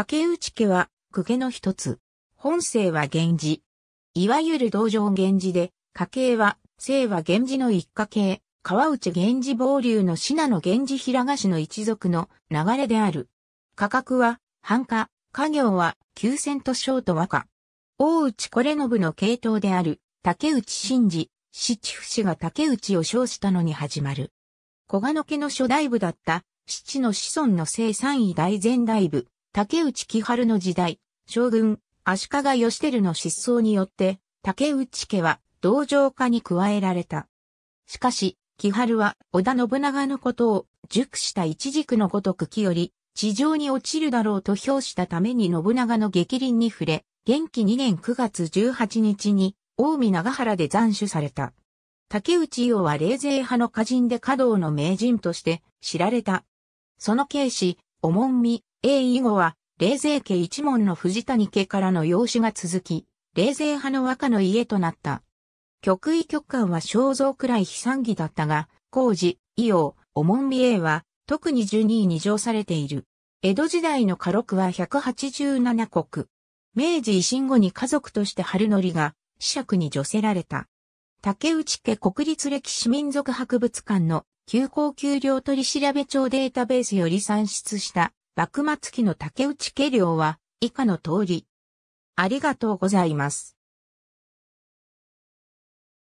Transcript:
竹内家は、公家の一つ。本姓は源氏。いわゆる道場源氏で、家系は、姓は源氏の一家系、川内源氏傍流の信濃源氏平賀氏の一族の流れである。価格は、繁華、家業は、旧千と小と和歌。大内これ信の系統である、竹内真治、七不死が竹内を称したのに始まる。小賀の家の初代部だった、七の子孫の生三位大前代部、竹内木春の時代、将軍、足利義輝の失踪によって、竹内家は同情家に加えられた。しかし、木春は織田信長のことを熟した一軸のごとく木より地上に落ちるだろうと評したために信長の激鱗に触れ、元気2年9月18日に近江長原で斬首された。竹内伊代は冷静派の歌人で華道の名人として知られた。その慶子、おもんみ、英以後は、冷泉家一門の藤谷家からの養子が続き、冷泉派の和歌の家となった。極意極官は肖像くらい悲惨儀だったが、工事、伊王、おもんみ英は、特に12位に上されている。江戸時代の家禄は187国。明治維新後に家族として春則が、子爵に助せられた。竹内家国立歴史民族博物館の急行給料取調調データベースより算出した幕末期の竹内家量は以下の通り。ありがとうございます。